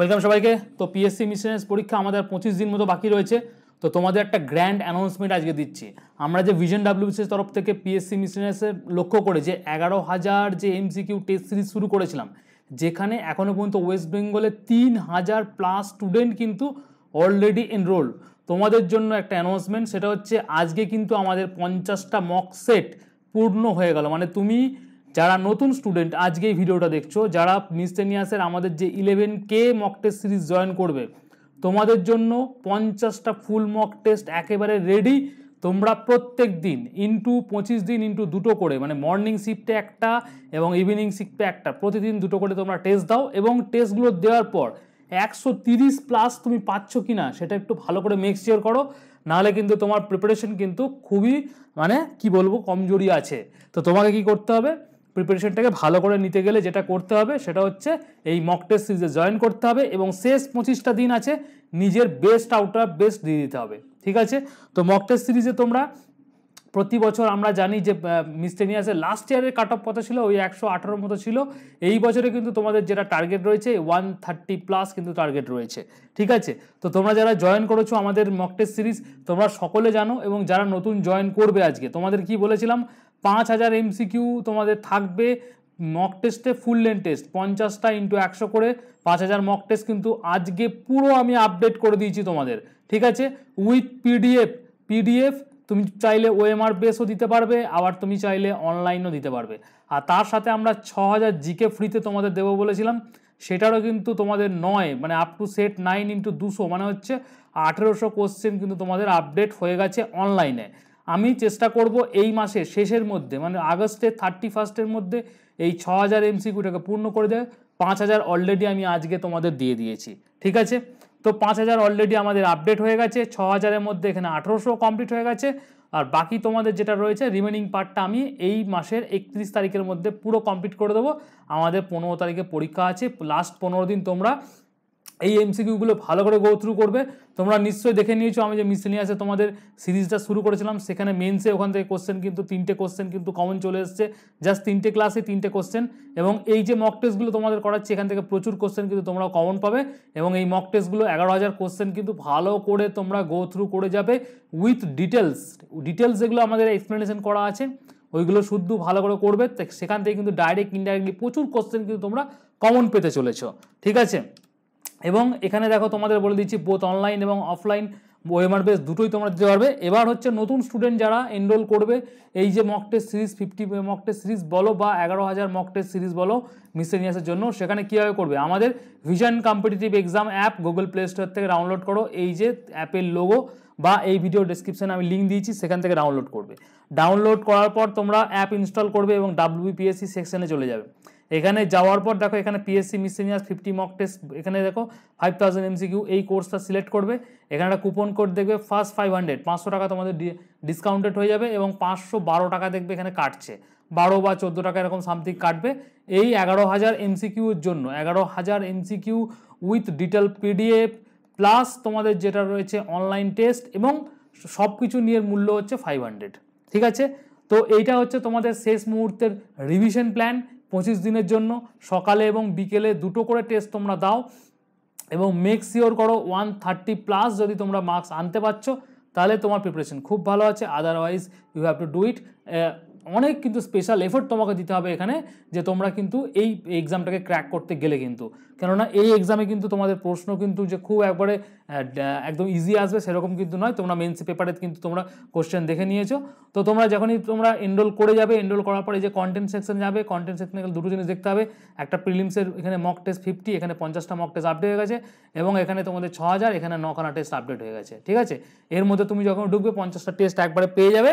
welcome সবাইকে তো PSC মিশনের পরীক্ষা আমাদের পঁচিশ দিন মতো বাকি রয়েছে তো তোমাদের একটা গ্র্যান্ড অ্যানাউন্সমেন্ট আজকে দিচ্ছি আমরা যে ভিশন ডাব্লিউবিসির তরফ থেকে পিএসসি মিশনেসে লক্ষ্য করে যে এগারো হাজার যে এমসিকিউ টেস্ট সিরিজ শুরু করেছিলাম যেখানে এখনও পর্যন্ত ওয়েস্ট বেঙ্গলে তিন হাজার প্লাস স্টুডেন্ট কিন্তু অলরেডি এনরোল তোমাদের জন্য একটা অ্যানাউন্সমেন্ট সেটা হচ্ছে আজকে কিন্তু আমাদের পঞ্চাশটা মক সেট পূর্ণ হয়ে গেল মানে তুমি যারা নতুন স্টুডেন্ট আজকে এই ভিডিওটা দেখছো যারা মিসটেনিয়াসের আমাদের যে eleven K mock test series join করবে তোমাদের জন্য পঞ্চাশটা ফুল মক টেস্ট একেবারে রেডি তোমরা প্রত্যেক দিন ইন্টু পঁচিশ দিন ইন্টু দুটো করে মানে মর্নিং শিফটে একটা এবং ইভিনিং শিফটে একটা প্রতিদিন দুটো করে তোমরা টেস্ট দাও এবং টেস্টগুলো দেওয়ার পর একশো তিরিশ প্লাস তুমি পাচ্ছ কি না সেটা একটু ভালো করে মেক্স শিওর করো নাহলে কিন্তু তোমার প্রিপারেশন কিন্তু খুবই মানে কি বলবো কমজোরি আছে তো তোমাকে কি করতে হবে প্রিপারেশনটাকে ভালো করে নিতে গেলে যেটা করতে হবে সেটা হচ্ছে এই মক টেস্ট সিরিজে জয়েন করতে হবে এবং শেষ পঁচিশটা দিন আছে নিজের বেস্ট অফ বেস্ট দিয়ে দিতে হবে ঠিক আছে তো মক টেস্ট সিরিজে তোমরা প্রতি বছর আমরা জানি যে মিস্টেনিয়াসের লাস্ট ইয়ারের কাট অফ কত ছিল ওই একশো আঠারোর মতো ছিল এই বছরে কিন্তু তোমাদের যেটা টার্গেট রয়েছে ওয়ান থার্টি প্লাস কিন্তু টার্গেট রয়েছে ঠিক আছে তো তোমরা যারা জয়েন করেছো আমাদের মকটেস সিরিজ তোমরা সকলে জানো এবং যারা নতুন জয়েন করবে আজকে তোমাদের কি বলেছিলাম পাঁচ হাজার এমসিকিউ তোমাদের থাকবে মক টেস্টে ফুল লেন টেস্ট পঞ্চাশটা ইন্টু একশো করে পাঁচ হাজার মক টেস্ট কিন্তু আজকে পুরো আমি আপডেট করে দিয়েছি তোমাদের ঠিক আছে উইথ পিডিএফ পিডিএফ তুমি চাইলে ওএমআর বেসও দিতে পারবে আবার তুমি চাইলে অনলাইনও দিতে পারবে আর তার সাথে আমরা ছ হাজার জিকে ফ্রিতে তোমাদের দেবো বলেছিলাম সেটারও কিন্তু তোমাদের নয় মানে up to set nine into দুশো মানে হচ্ছে আঠেরোশো কোশ্চেন কিন্তু তোমাদের আপডেট হয়ে গেছে অনলাইনে আমি চেষ্টা করব এই মাসে শেষের মধ্যে মানে আগস্টের থার্টি ফার্স্টের মধ্যে এই ছ হাজার এমসিকিউটাকে পূর্ণ করে দেয় পাঁচ হাজার অলরেডি আমি আজকে তোমাদের দিয়ে দিয়েছি ঠিক আছে তো পাঁচ হাজার অলরেডি আমাদের আপডেট হয়ে গেছে ছ হাজারের মধ্যে এখানে আঠেরোশো কমপ্লিট হয়ে গেছে আর বাকি তোমাদের যেটা রয়েছে রিমেনিং পার্টটা আমি এই মাসের একত্রিশ তারিখের মধ্যে পুরো কমপ্লিট করে দেবো আমাদের পনেরো তারিখে পরীক্ষা আছে লাস্ট পনেরো দিন তোমরা এই এমসিকিউগুলো ভালো করে গো থ্রু করবে তোমরা নিশ্চয়ই দেখে নিয়েছো আমি যে মিসেলিয়াসে তোমাদের সিরিজটা শুরু করেছিলাম সেখানে মেন্সে ওখান থেকে কোশ্চেন কিন্তু তিনটে কোশ্চেন কিন্তু কমন চলে এসছে জাস্ট তিনটে ক্লাসে তিনটে কোশ্চেন এবং এই যে মক টেস্টগুলো তোমাদের করাচ্ছি এখান থেকে প্রচুর কোশ্চেন কিন্তু তোমরা কমন পাবে এবং এই মক টেস্টগুলো এগারো হাজার কোশ্চেন কিন্তু ভালো করে তোমরা গো থ্রু করে যাবে উইথ ডিটেলস ডিটেলস যেগুলো আমাদের এক্সপ্লেনেশন করা আছে ওইগুলো শুদ্ধ ভালো করে করবে সেখান থেকে কিন্তু ডাইরেক্ট ইনডাইরেক্টলি প্রচুর কোশ্চেন কিন্তু তোমরা কমন পেতে চলেছ ঠিক আছে এবং এখানে দেখো তোমাদের বলে দিচ্ছি বোথ অনলাইন এবং অফলাইন ওয়েমার বেস দুটোই তোমরা দিতে পারবে এবার হচ্ছে নতুন স্টুডেন্ট যারা এনরোল করবে এই যে mock test series fifty mock test series বলো বা এগারো হাজার মক টেস্ট সিরিজ বলো মিসেনিয়াসের জন্য সেখানে কীভাবে করবে আমাদের vision competitive exam app Google Play store থেকে ডাউনলোড করো এই যে অ্যাপের লোগো বা এই ভিডিও ডিসক্রিপশানে আমি লিঙ্ক দিয়েছি সেখান থেকে ডাউনলোড করবে ডাউনলোড করার পর তোমরা অ্যাপ ইনস্টল করবে এবং ডাব্লিউপিএসসি সেকশানে চলে যাবে এখানে যাওয়ার পর দেখো এখানে PSC miscellaneous fifty mock test এখানে দেখো ফাইভ থাউজেন্ড এমসিকিউ এই কোর্সটা সিলেক্ট করবে এখানে একটা কুপন কোড দেখবে ফার্স্ট ফাইভ হান্ড্রেড পাঁচশো টাকা তোমাদের ডিসকাউন্টেড হয়ে যাবে এবং পাঁচশো বারো টাকা দেখবে এখানে কাটছে বারো বা চোদ্দো টাকা এরকম সামথিং কাটবে এই এগারো হাজার এমসিকিউর জন্য এগারো হাজার MCQ with detail PDF plus তোমাদের যেটা রয়েছে অনলাইন টেস্ট এবং সব কিছু নিয়ে মূল্য হচ্ছে ফাইভ হান্ড্রেড ঠিক আছে তো এইটা হচ্ছে তোমাদের শেষ মুহূর্তের রিভিশন প্ল্যান পঁচিশ দিনের জন্য সকালে এবং বিকেলে দুটো করে টেস্ট তোমরা দাও এবং মেক শিওর করো ওয়ান থার্টি প্লাস যদি তোমরা মার্কস আনতে পারছো তাহলে তোমার প্রিপারেশন খুব ভালো আছে otherwise you have to do it অনেক কিন্তু স্পেশাল এফোর্ট তোমাকে দিতে হবে এখানে যে তোমরা কিন্তু এই এক্সামটাকে ক্র্যাক করতে গেলে কিন্তু কেননা এই এক্সামে কিন্তু তোমাদের প্রশ্ন কিন্তু যে খুব একবারে একদম ইজি আসবে সেরকম কিন্তু নয় তোমরা মেন্স পেপারে কিন্তু তোমরা কোশ্চেন দেখে নিয়েছো তো তোমরা যখনই তোমরা এনরোল করে যাবে এনরোল করার পরে যে কন্টেন্ট সেকশন যাবে কন্টেন্ট সেকশনে দুটো জিনিস দেখতে হবে একটা প্রিলিমসের এখানে মক টেস্ট ফিফটি এখানে পঞ্চাশটা মক টেস্ট আপডেট হয়ে গেছে এবং এখানে তোমাদের ছ হাজার এখানে নখানা টেস্ট আপডেট হয়ে গেছে ঠিক আছে এর মধ্যে তুমি যখন ঢুকবে পঞ্চাশটা টেস্ট একবারে পেয়ে যাবে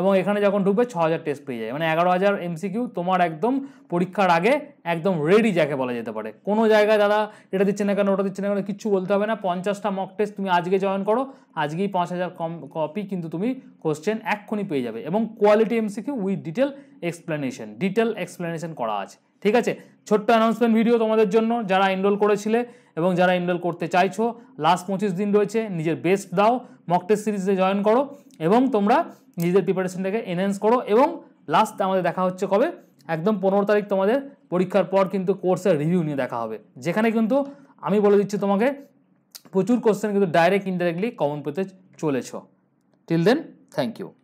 এবং এখানে যখন ঢুকবে ছ হাজার টেস্ট পেয়ে যায় মানে এগারো হাজার এমসিকিউ তোমার একদম পরীক্ষার আগে একদম রেডি যাকে বলা যেতে পারে কোনো জায়গায় দাদা এটা দিচ্ছে না কেন ওটা দিচ্ছে না কেন কিচ্ছু বলতে হবে না পঞ্চাশটা মক টেস্ট তুমি আজকে জয়েন করো আজকেই পাঁচ হাজার কম কপি কিন্তু তুমি কোশ্চেন এক্ষুনি পেয়ে যাবে এবং quality MCQ with detail explanation detail explanation করা আছে ঠিক আছে ছোট্ট অ্যানাউন্সমেন্ট ভিডিও তোমাদের জন্য যারা এনরোল করেছিলে এবং যারা এনরোল করতে চাইছো লাস্ট পঁচিশ দিন রয়েছে নিজের বেস্ট দাও মক টেস্ট সিরিজে জয়েন করো এবং তোমরা নিজেদের প্রিপারেশনটাকে এনহ্যান্স করো এবং লাস্ট আমাদের দেখা হচ্ছে কবে একদম পনেরো তারিখ তোমাদের পরীক্ষার পর কিন্তু কোর্সের রিভিউ নিয়ে দেখা হবে যেখানে কিন্তু আমি বলে দিচ্ছি তোমাকে প্রচুর কোশ্চেন কিন্তু ডাইরেক্ট ইনডাইরেক্টলি কমন পেতে চলেছ টিল দেন থ্যাংক ইউ